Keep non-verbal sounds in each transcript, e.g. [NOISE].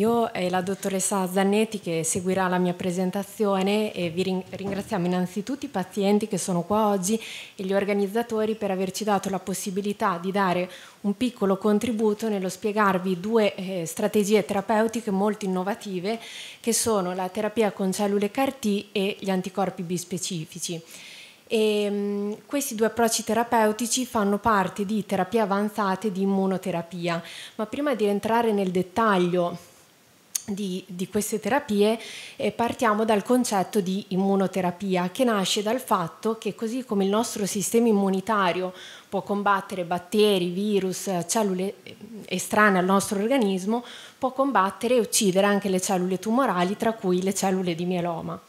Io e la dottoressa Zannetti che seguirà la mia presentazione e vi ringraziamo innanzitutto i pazienti che sono qua oggi e gli organizzatori per averci dato la possibilità di dare un piccolo contributo nello spiegarvi due eh, strategie terapeutiche molto innovative che sono la terapia con cellule CAR-T e gli anticorpi bispecifici. E, ehm, questi due approcci terapeutici fanno parte di terapie avanzate di immunoterapia, ma prima di entrare nel dettaglio di, di, queste terapie eh, partiamo dal concetto di immunoterapia che nasce dal fatto che così come il nostro sistema immunitario può combattere batteri, virus, cellule eh, estranee al nostro organismo, può combattere e uccidere anche le cellule tumorali, tra cui le cellule di mieloma.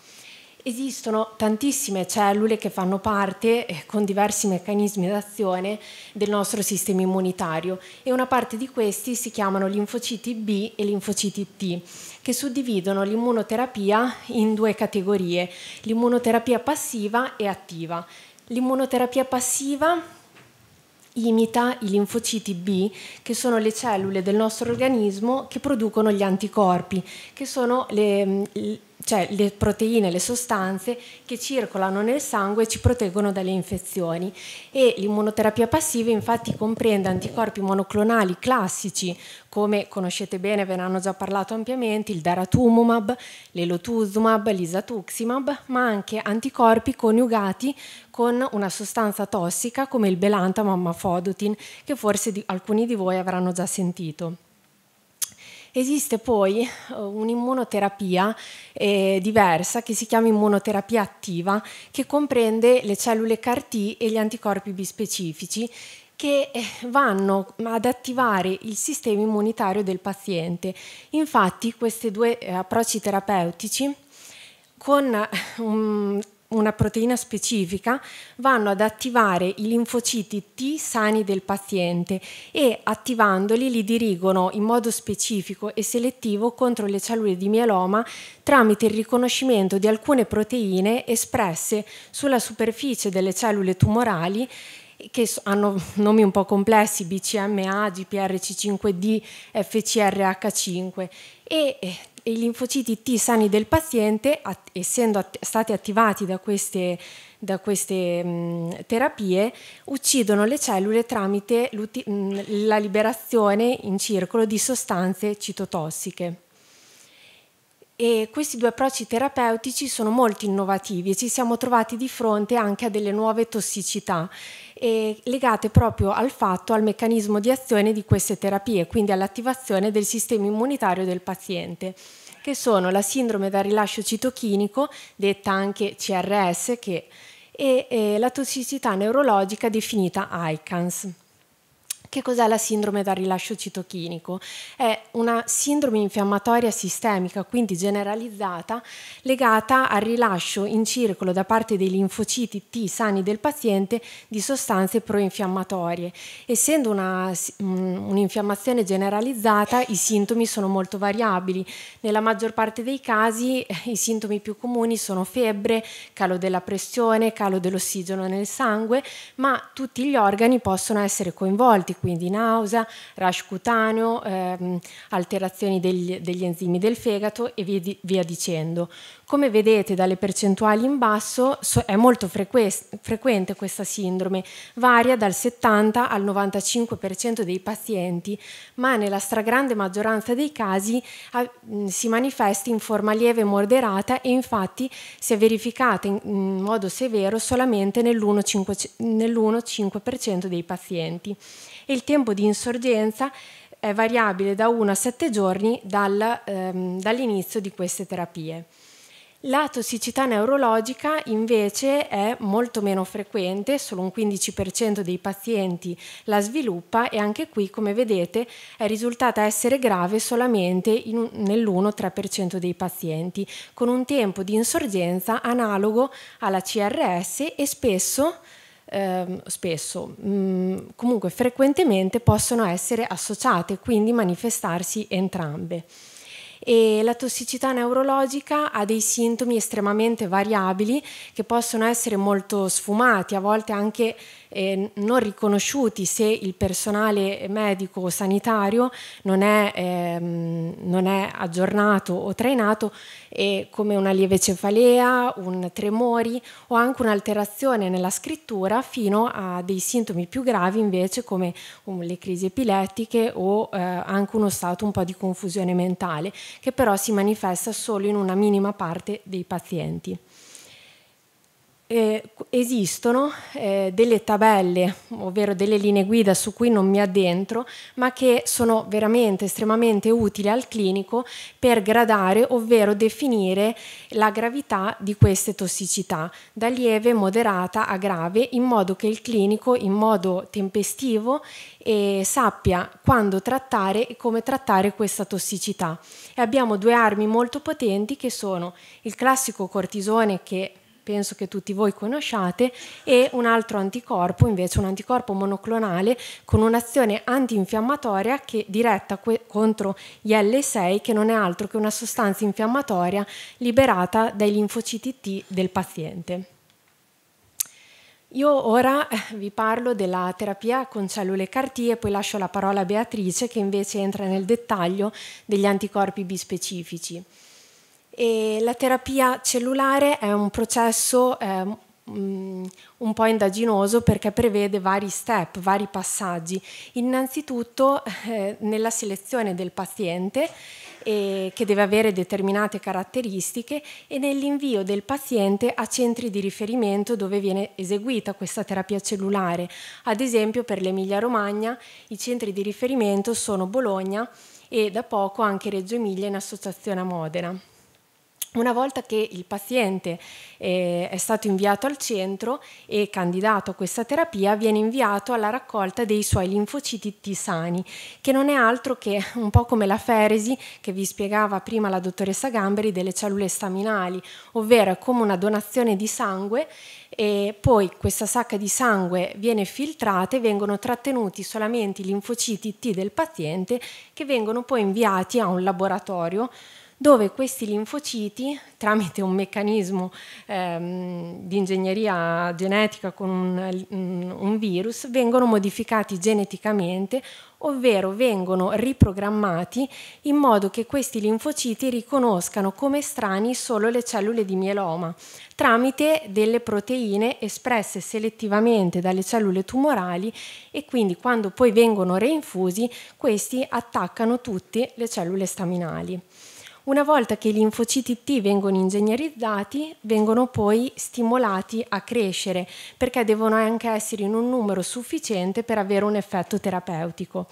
Esistono tantissime cellule che fanno parte, eh, con diversi meccanismi d'azione, del nostro sistema immunitario e una parte di questi si chiamano linfociti B e linfociti T, che suddividono l'immunoterapia in due categorie, l'immunoterapia passiva e attiva. L'immunoterapia passiva imita i linfociti B, che sono le cellule del nostro organismo che producono gli anticorpi, che sono le, mm, le cioè le proteine, le sostanze che circolano nel sangue e ci proteggono dalle infezioni. E l'immunoterapia passiva infatti comprende anticorpi monoclonali classici, come conoscete bene, ve ne hanno già parlato ampiamente, il daratumumab, l'elotuzumab, l'isatuximab, ma anche anticorpi coniugati con una sostanza tossica come il belantamab mafodotin, che forse alcuni di voi avranno già sentito. Esiste poi eh, un'immunoterapia eh, diversa che si chiama immunoterapia attiva, che comprende le cellule CAR-T e gli anticorpi bispecifici che eh, vanno ad attivare il sistema immunitario del paziente. Infatti questi due eh, approcci terapeutici con um, una proteina specifica vanno ad attivare i linfociti T sani del paziente e attivandoli li dirigono in modo specifico e selettivo contro le cellule di mieloma tramite il riconoscimento di alcune proteine espresse sulla superficie delle cellule tumorali che hanno nomi un po' complessi, BCMA, GPRC5D, FCRH5 e eh, i linfociti T sani del paziente, att essendo att stati attivati da queste, da queste mh, mm, terapie, uccidono le cellule tramite mh, mm, la liberazione in circolo di sostanze citotossiche e questi due approcci terapeutici sono molto innovativi e ci siamo trovati di fronte anche a delle nuove tossicità eh, legate proprio al fatto, al meccanismo di azione di queste terapie, quindi all'attivazione del sistema immunitario del paziente che sono la sindrome da rilascio citochinico, detta anche CRS, che, e, e eh, la tossicità neurologica definita ICANS. Che cos'è la sindrome da rilascio citochinico? È una sindrome infiammatoria sistemica, quindi generalizzata, legata al rilascio in circolo da parte dei linfociti T sani del paziente di sostanze proinfiammatorie. Essendo mm, un'infiammazione generalizzata, i sintomi sono molto variabili. Nella maggior parte dei casi eh, i sintomi più comuni sono febbre, calo della pressione, calo dell'ossigeno nel sangue, ma tutti gli organi possono essere coinvolti quindi nausea, rash cutaneo, ehm, alterazioni degli, degli, enzimi del fegato e via, di, via dicendo. Come vedete dalle percentuali in basso è molto frequente questa sindrome, varia dal 70 al 95% dei pazienti, ma nella stragrande maggioranza dei casi si manifesta in forma lieve e moderata e infatti si è verificata in modo severo solamente nell'1-5% dei pazienti. E il tempo di insorgenza è variabile da 1 a 7 giorni ehm, dall'inizio di queste terapie. La tossicità neurologica invece è molto meno frequente, solo un 15% dei pazienti la sviluppa e anche qui, come vedete, è risultata essere grave solamente nell'1-3% dei pazienti, con un tempo di insorgenza analogo alla CRS e spesso Ehm, spesso, mh, mm, comunque frequentemente possono essere associate, quindi manifestarsi entrambe e la tossicità neurologica ha dei sintomi estremamente variabili che possono essere molto sfumati, a volte anche eh, non riconosciuti se il personale medico o sanitario non è, ehm, non è aggiornato o trainato eh, come una lieve cefalea, un tremori o anche un'alterazione nella scrittura fino a dei sintomi più gravi invece come um, le crisi epilettiche o eh, anche uno stato un po' di confusione mentale che però si manifesta solo in una minima parte dei pazienti eh, esistono eh, delle tabelle, ovvero delle linee guida su cui non mi addentro, ma che sono veramente estremamente utili al clinico per gradare, ovvero definire la gravità di queste tossicità, da lieve, moderata a grave, in modo che il clinico in modo tempestivo eh, sappia quando trattare e come trattare questa tossicità. E abbiamo due armi molto potenti che sono il classico cortisone che penso che tutti voi conosciate, e un altro anticorpo, invece un anticorpo monoclonale con un'azione antinfiammatoria che, diretta contro gli L6, che non è altro che una sostanza infiammatoria liberata dai linfociti T del paziente. Io ora eh, vi parlo della terapia con cellule CAR-T e poi lascio la parola a Beatrice che invece entra nel dettaglio degli anticorpi bispecifici. E la terapia cellulare è un processo eh, un po' indaginoso perché prevede vari step, vari passaggi. Innanzitutto eh, nella selezione del paziente eh, che deve avere determinate caratteristiche e nell'invio del paziente a centri di riferimento dove viene eseguita questa terapia cellulare. Ad esempio per l'Emilia Romagna i centri di riferimento sono Bologna e da poco anche Reggio Emilia in associazione a Modena. Una volta che il paziente eh, è stato inviato al centro e candidato a questa terapia, viene inviato alla raccolta dei suoi linfociti T sani, che non è altro che un po' come la feresi che vi spiegava prima la dottoressa Gamberi delle cellule staminali, ovvero è come una donazione di sangue e poi questa sacca di sangue viene filtrata e vengono trattenuti solamente i linfociti T del paziente che vengono poi inviati a un laboratorio dove questi linfociti, tramite un meccanismo ehm, di ingegneria genetica con un, mm, un virus, vengono modificati geneticamente, ovvero vengono riprogrammati in modo che questi linfociti riconoscano come strani solo le cellule di mieloma, tramite delle proteine espresse selettivamente dalle cellule tumorali e quindi quando poi vengono reinfusi questi attaccano tutte le cellule staminali. Una volta che i linfociti T vengono ingegnerizzati, vengono poi stimolati a crescere perché devono anche essere in un numero sufficiente per avere un effetto terapeutico.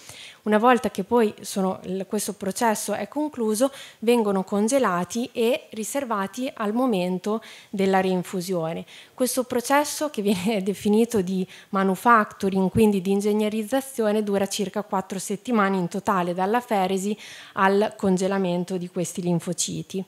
Una volta che poi sono, questo processo è concluso, vengono congelati e riservati al momento della reinfusione. Questo processo, che viene [LAUGHS] definito di manufacturing, quindi di ingegnerizzazione, dura circa 4 settimane in totale, dalla feresi al congelamento di questi questi linfociti.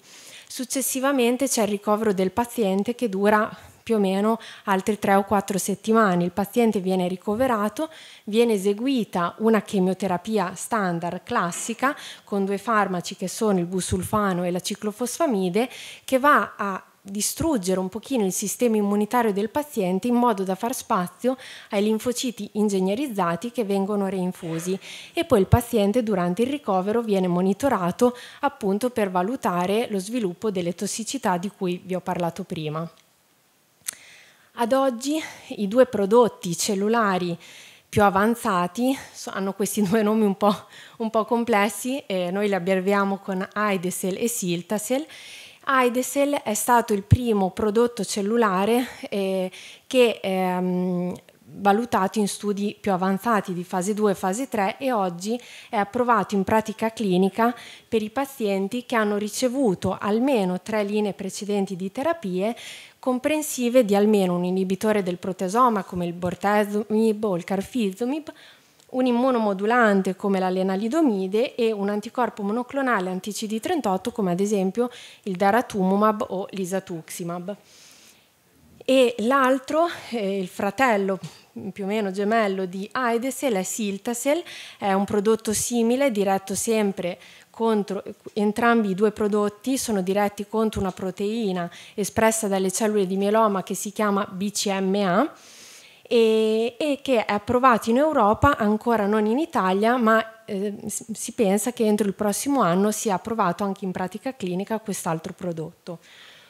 Successivamente c'è il ricovero del paziente che dura più o meno altre 3 o 4 settimane. Il paziente viene ricoverato, viene eseguita una chemioterapia standard classica con due farmaci che sono il busulfano e la ciclofosfamide che va a distruggere un pochino il sistema immunitario del paziente in modo da far spazio ai linfociti ingegnerizzati che vengono reinfusi e poi il paziente durante il ricovero viene monitorato appunto per valutare lo sviluppo delle tossicità di cui vi ho parlato prima. Ad oggi i due prodotti cellulari più avanzati, hanno questi [LAUGHS] due nomi un po', un po complessi, eh, noi li abbreviamo con Aidesel e Siltasel, Aidesel è stato il primo prodotto cellulare eh, che ehm, valutato in studi più avanzati di fase 2 e fase 3 e oggi è approvato in pratica clinica per i pazienti che hanno ricevuto almeno tre linee precedenti di terapie comprensive di almeno un inibitore del proteasoma come il bortezomib o il carfizomib un immunomodulante come la lenalidomide e un anticorpo monoclonale anti-CD38 come ad esempio il daratumumab o l'isatuximab. E l'altro, eh, il fratello più o meno gemello di Aidesel è Siltasel, è un prodotto simile diretto sempre contro entrambi i due prodotti sono diretti contro una proteina espressa dalle cellule di mieloma che si chiama BCMA e, e, che è approvato in Europa, ancora non in Italia, ma eh, si pensa che entro il prossimo anno sia approvato anche in pratica clinica quest'altro prodotto.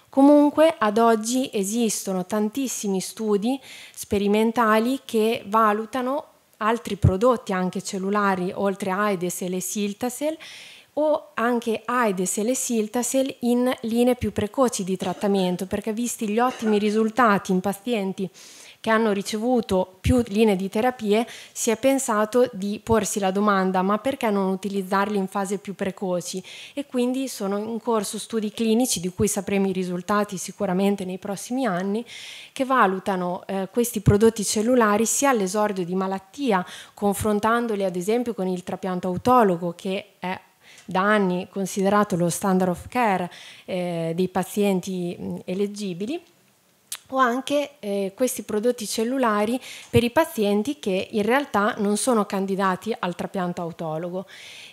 Comunque ad oggi esistono tantissimi studi sperimentali che valutano altri prodotti anche cellulari oltre a Aedes e le Siltasel o anche Aedes e le Siltasel in linee più precoci di trattamento perché visti gli ottimi risultati in pazienti che hanno ricevuto più linee di terapie, si è pensato di porsi la domanda ma perché non utilizzarli in fase più precoci e quindi sono in corso studi clinici di cui sapremo i risultati sicuramente nei prossimi anni che valutano eh, questi prodotti cellulari sia all'esordio di malattia confrontandoli ad esempio con il trapianto autologo che è da anni considerato lo standard of care eh, dei pazienti mh, elegibili o anche eh, questi prodotti cellulari per i pazienti che in realtà non sono candidati al trapianto autologo.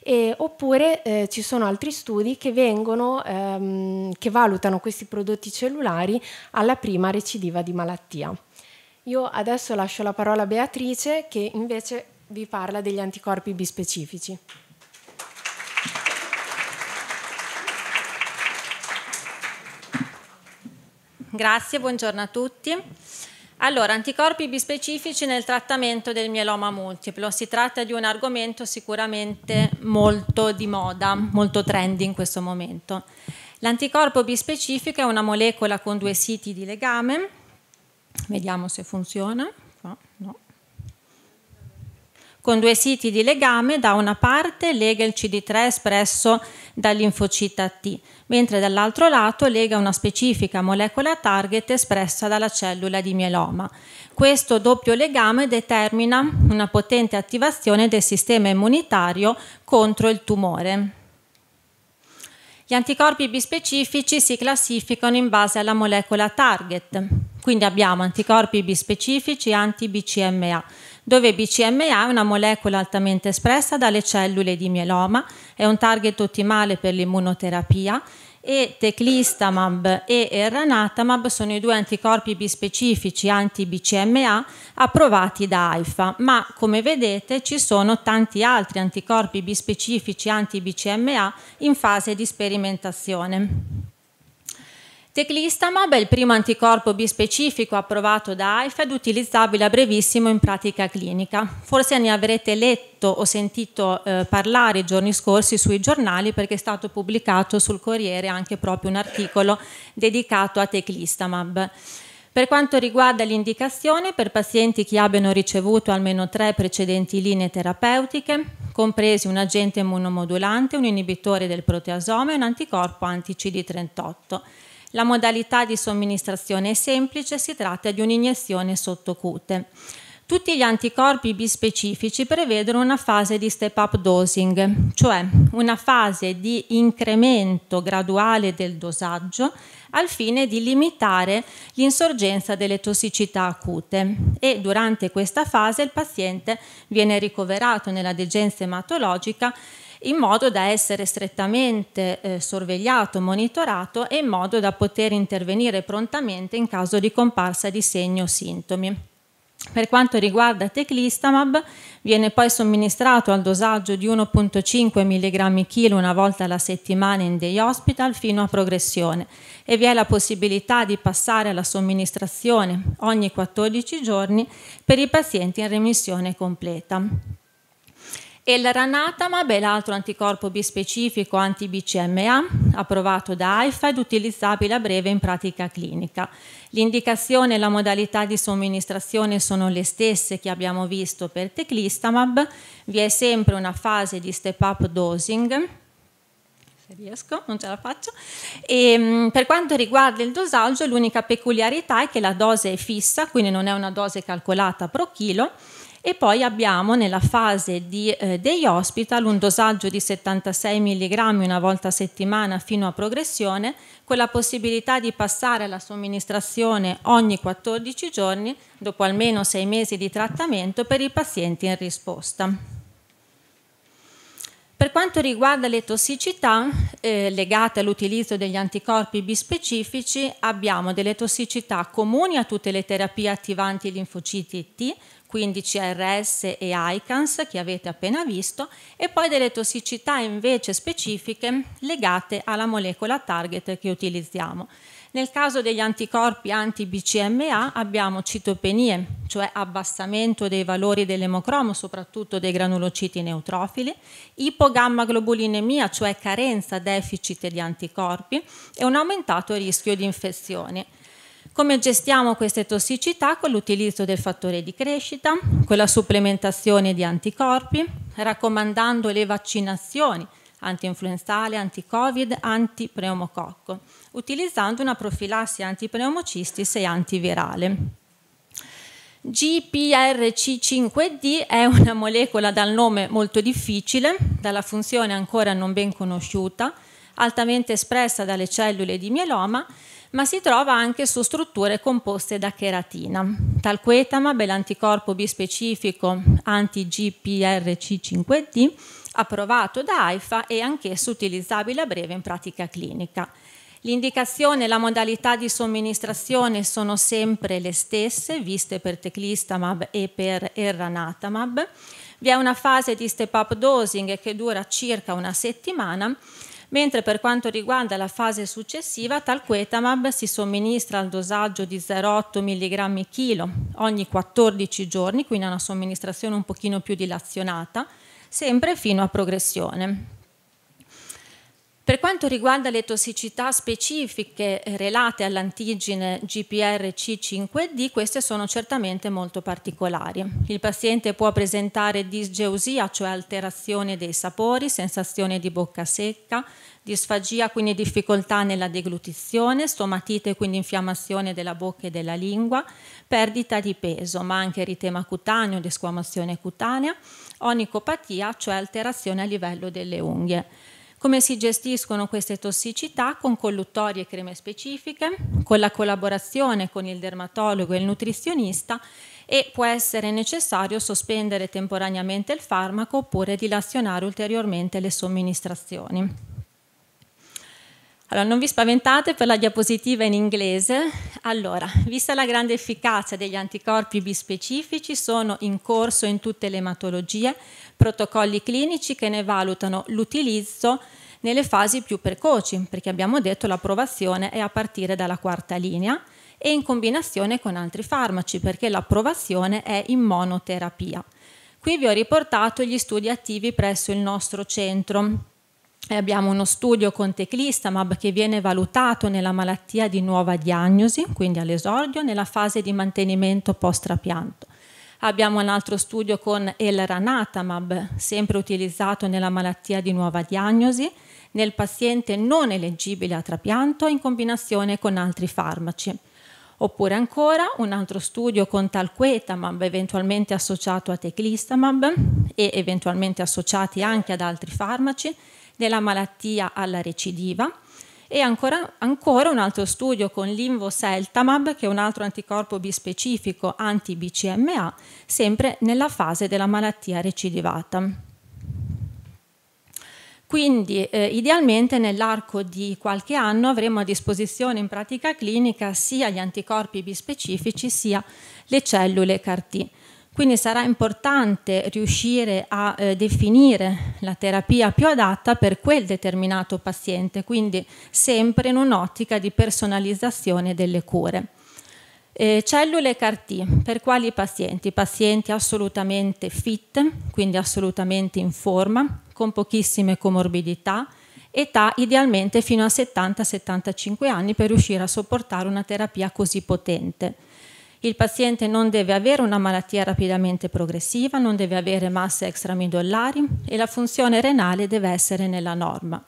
E, oppure eh, ci sono altri studi che, vengono, ehm, che valutano questi prodotti cellulari alla prima recidiva di malattia. Io adesso lascio la parola a Beatrice che invece vi parla degli anticorpi bispecifici. Grazie, buongiorno a tutti. Allora, anticorpi bispecifici nel trattamento del mieloma multiplo. Si tratta di un argomento sicuramente molto di moda, molto trendy in questo momento. L'anticorpo bispecifico è una molecola con due siti di legame. Vediamo se funziona. No, no con due siti di legame, da una parte lega il CD3 espresso dall'infocita T, mentre dall'altro lato lega una specifica molecola target espressa dalla cellula di mieloma. Questo doppio legame determina una potente attivazione del sistema immunitario contro il tumore. Gli anticorpi bispecifici si classificano in base alla molecola target, quindi abbiamo anticorpi bispecifici anti-BCMA dove BCMA è una molecola altamente espressa dalle cellule di mieloma, è un target ottimale per l'immunoterapia e teclistamab e eranatamab sono i due anticorpi bispecifici anti-BCMA approvati da AIFA, ma come vedete ci sono tanti altri anticorpi bispecifici anti-BCMA in fase di sperimentazione. Teclistamab è il primo anticorpo bispecifico approvato da AIFED utilizzabile a brevissimo in pratica clinica. Forse ne avrete letto o sentito eh, parlare i giorni scorsi sui giornali perché è stato pubblicato sul Corriere anche proprio un articolo dedicato a Teclistamab. Per quanto riguarda l'indicazione, per pazienti che abbiano ricevuto almeno tre precedenti linee terapeutiche, compresi un agente immunomodulante, un inibitore del proteasoma e un anticorpo anti-CD38 la modalità di somministrazione è semplice, si tratta di un'iniezione sottocute. Tutti gli anticorpi bispecifici prevedono una fase di step-up dosing, cioè una fase di incremento graduale del dosaggio al fine di limitare l'insorgenza delle tossicità acute e durante questa fase il paziente viene ricoverato nella degenza ematologica in modo da essere strettamente eh, sorvegliato, monitorato e in modo da poter intervenire prontamente in caso di comparsa di segni o sintomi. Per quanto riguarda teclistamab, viene poi somministrato al dosaggio di 1.5 mg kg una volta alla settimana in day hospital fino a progressione e vi è la possibilità di passare alla somministrazione ogni 14 giorni per i pazienti in remissione completa e il Ranatamab è l'altro anticorpo bispecifico anti-BCMA approvato da AIFA ed utilizzabile a breve in pratica clinica. L'indicazione e la modalità di somministrazione sono le stesse che abbiamo visto per Teclistamab, vi è sempre una fase di step-up dosing riesco, non ce la faccio. E, ehm, per quanto riguarda il dosaggio, l'unica peculiarità è che la dose è fissa, quindi non è una dose calcolata pro chilo e poi abbiamo nella fase di eh, day hospital un dosaggio di 76 mg una volta a settimana fino a progressione, con la possibilità di passare alla somministrazione ogni 14 giorni, dopo almeno 6 mesi di trattamento, per i pazienti in risposta. Per quanto riguarda le tossicità eh, legate all'utilizzo degli anticorpi bispecifici, abbiamo delle tossicità comuni a tutte le terapie attivanti linfociti T, quindi CRS e ICANS che avete appena visto, e poi delle tossicità invece specifiche legate alla molecola target che utilizziamo. Nel caso degli anticorpi anti-BCMA abbiamo citopenie, cioè abbassamento dei valori dell'emocromo, soprattutto dei granulociti neutrofili, ipogammaglobulinemia, cioè carenza, deficit di anticorpi, e un aumentato rischio di infezioni. Come gestiamo queste tossicità? Con l'utilizzo del fattore di crescita, con la supplementazione di anticorpi, raccomandando le vaccinazioni anti-influenzale, anti-covid, anti antipneumococco, utilizzando una profilassi antipneumocisti e antivirale. GPRC5D è una molecola dal nome molto difficile, dalla funzione ancora non ben conosciuta, altamente espressa dalle cellule di mieloma, ma si trova anche su strutture composte da cheratina. Talquetamab è l'anticorpo bispecifico anti-GPRC5D, approvato da AIFA e anch'esso utilizzabile a breve in pratica clinica. L'indicazione e la modalità di somministrazione sono sempre le stesse, viste per teclistamab e per erranatamab. Vi è una fase di step-up dosing che dura circa una settimana mentre per quanto riguarda la fase successiva talquetamab si somministra al dosaggio di 0,8 mg chilo ogni 14 giorni, quindi è una somministrazione un pochino più dilazionata, sempre fino a progressione. Per quanto riguarda le tossicità specifiche eh, relate all'antigene GPRC5D, queste sono certamente molto particolari. Il paziente può presentare disgeusia, cioè alterazione dei sapori, sensazione di bocca secca, disfagia, quindi difficoltà nella deglutizione, stomatite, quindi infiammazione della bocca e della lingua, perdita di peso, ma anche eritema cutaneo, desquamazione cutanea, onicopatia, cioè alterazione a livello delle unghie. Come si gestiscono queste tossicità? Con colluttorie e creme specifiche, con la collaborazione con il dermatologo e il nutrizionista e può essere necessario sospendere temporaneamente il farmaco oppure dilazionare ulteriormente le somministrazioni. Allora, non vi spaventate per la diapositiva in inglese. Allora, vista la grande efficacia degli anticorpi bispecifici, sono in corso in tutte le ematologie protocolli clinici che ne valutano l'utilizzo nelle fasi più precoci, perché abbiamo detto l'approvazione è a partire dalla quarta linea e in combinazione con altri farmaci, perché l'approvazione è in monoterapia. Qui vi ho riportato gli studi attivi presso il nostro centro abbiamo uno studio con teclistamab che viene valutato nella malattia di nuova diagnosi, quindi all'esordio, nella fase di mantenimento post-trapianto. Abbiamo un altro studio con elranatamab, sempre utilizzato nella malattia di nuova diagnosi, nel paziente non eleggibile a trapianto in combinazione con altri farmaci. Oppure ancora un altro studio con talquetamab eventualmente associato a teclistamab e eventualmente associati anche ad altri farmaci della malattia alla recidiva e ancora, ancora, un altro studio con l'invoseltamab, che è un altro anticorpo bispecifico anti-BCMA, sempre nella fase della malattia recidivata. Quindi eh, idealmente nell'arco di qualche anno avremo a disposizione in pratica clinica sia gli anticorpi bispecifici sia le cellule CAR T. Quindi sarà importante riuscire a eh, definire la terapia più adatta per quel determinato paziente, quindi sempre in un'ottica di personalizzazione delle cure. Eh, cellule CAR-T, per quali pazienti? Pazienti assolutamente fit, quindi assolutamente in forma, con pochissime comorbidità, età idealmente fino a 70-75 anni per riuscire a sopportare una terapia così potente. Il paziente non deve avere una malattia rapidamente progressiva, non deve avere masse extramidollari e la funzione renale deve essere nella norma.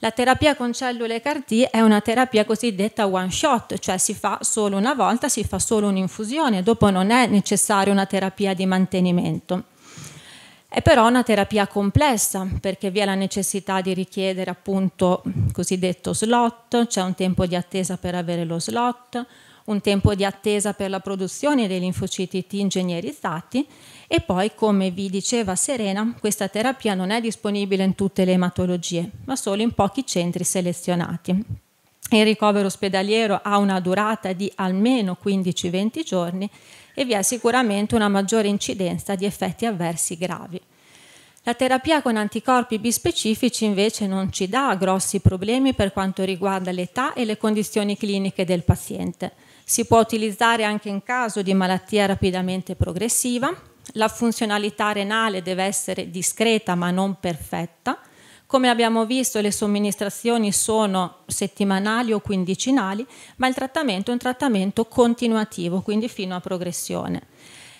La terapia con cellule CAR T è una terapia cosiddetta one shot, cioè si fa solo una volta, si fa solo un'infusione, dopo non è necessaria una terapia di mantenimento. È però una terapia complessa perché vi è la necessità di richiedere appunto cosiddetto slot, c'è un tempo di attesa per avere lo slot, un tempo di attesa per la produzione dei linfociti T ingegnerizzati e poi, come vi diceva Serena, questa terapia non è disponibile in tutte le ematologie, ma solo in pochi centri selezionati. Il ricovero ospedaliero ha una durata di almeno 15-20 giorni e vi è sicuramente una maggiore incidenza di effetti avversi gravi. La terapia con anticorpi bispecifici invece non ci dà grossi problemi per quanto riguarda l'età e le condizioni cliniche del paziente. Si può utilizzare anche in caso di malattia rapidamente progressiva, la funzionalità renale deve essere discreta ma non perfetta, come abbiamo visto le somministrazioni sono settimanali o quindicinali, ma il trattamento è un trattamento continuativo, quindi fino a progressione.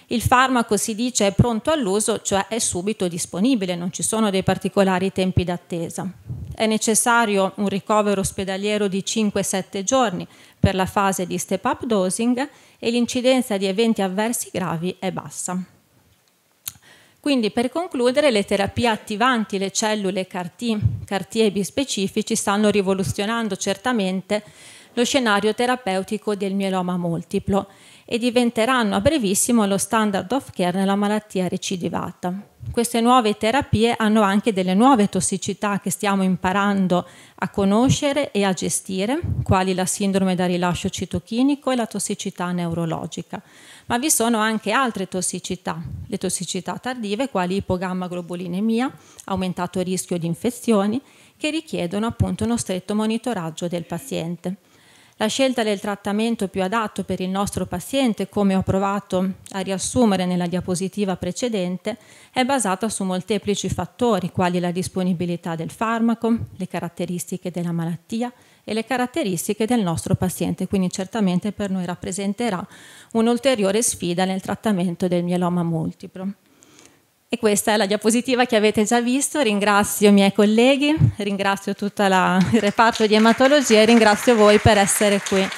Il farmaco si dice è pronto all'uso, cioè è subito disponibile, non ci sono dei particolari tempi d'attesa. È necessario un ricovero ospedaliero di 5-7 giorni per la fase di step-up dosing e l'incidenza di eventi avversi gravi è bassa. Quindi per concludere le terapie attivanti le cellule CAR-T, CAR-T bispecifici stanno rivoluzionando certamente lo scenario terapeutico del mieloma multiplo e diventeranno a brevissimo lo standard of care nella malattia recidivata. Queste nuove terapie hanno anche delle nuove tossicità che stiamo imparando a conoscere e a gestire, quali la sindrome da rilascio citochinico e la tossicità neurologica. Ma vi sono anche altre tossicità, le tossicità tardive, quali ipogamma globulinemia, aumentato rischio di infezioni, che richiedono appunto uno stretto monitoraggio del paziente. La scelta del trattamento più adatto per il nostro paziente, come ho provato a riassumere nella diapositiva precedente, è basata su molteplici fattori, quali la disponibilità del farmaco, le caratteristiche della malattia e le caratteristiche del nostro paziente, quindi certamente per noi rappresenterà un'ulteriore sfida nel trattamento del mieloma multiplo. E questa è la diapositiva che avete già visto. Ringrazio i miei colleghi, ringrazio tutto il reparto di ematologia e ringrazio voi per essere qui.